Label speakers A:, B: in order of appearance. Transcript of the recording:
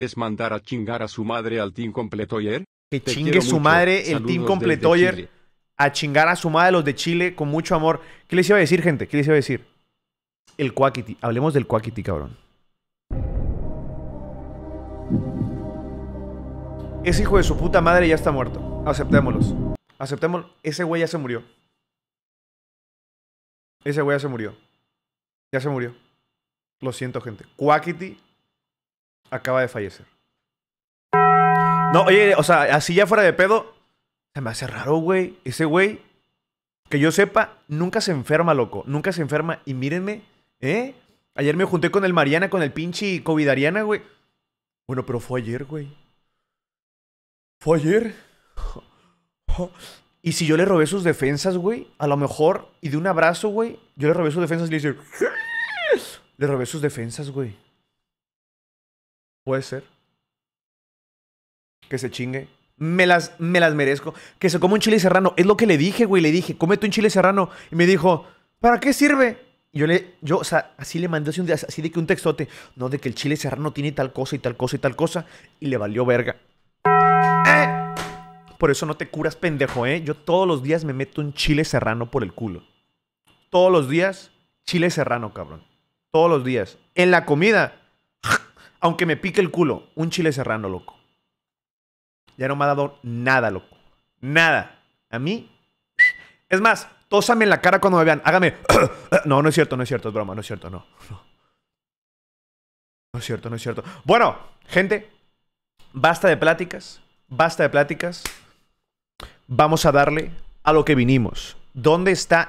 A: es mandar a chingar a su madre al Team Completoyer. Que chingue su madre el Team Completoyer. A chingar a su madre los de Chile con mucho amor. ¿Qué les iba a decir, gente? ¿Qué les iba a decir? El Quackity. Hablemos del Quackity, cabrón. Ese hijo de su puta madre ya está muerto. Aceptémoslos. Aceptémoslo. Ese güey ya se murió. Ese güey ya se murió. Ya se murió. Lo siento, gente. Quackity acaba de fallecer. No, oye, o sea, así ya fuera de pedo, se me hace raro, güey. Ese güey, que yo sepa, nunca se enferma, loco. Nunca se enferma. Y mírenme, ¿eh? Ayer me junté con el Mariana, con el pinche Covidariana, güey. Bueno, pero fue ayer, güey. Fue ayer. Y si yo le robé sus defensas, güey, a lo mejor, y de un abrazo, güey, yo le robé sus defensas y le hice... Le robé sus defensas, güey. Puede ser. Que se chingue. Me las, me las merezco. Que se come un chile serrano. Es lo que le dije, güey. Le dije, cómete un chile serrano. Y me dijo, ¿para qué sirve? Y yo le, yo, o sea, así le mandé así, un, así de que un textote. No, de que el chile serrano tiene tal cosa y tal cosa y tal cosa. Y le valió verga. Eh, por eso no te curas, pendejo, ¿eh? Yo todos los días me meto un chile serrano por el culo. Todos los días, chile serrano, cabrón. Todos los días. En la comida, aunque me pique el culo, un chile serrano, loco. Ya no me ha dado nada, loco. Nada. A mí. Es más, tósame en la cara cuando me vean. Hágame. No, no es cierto, no es cierto, es broma, no es cierto, no. No, no es cierto, no es cierto. Bueno, gente, basta de pláticas. Basta de pláticas. Vamos a darle a lo que vinimos. ¿Dónde está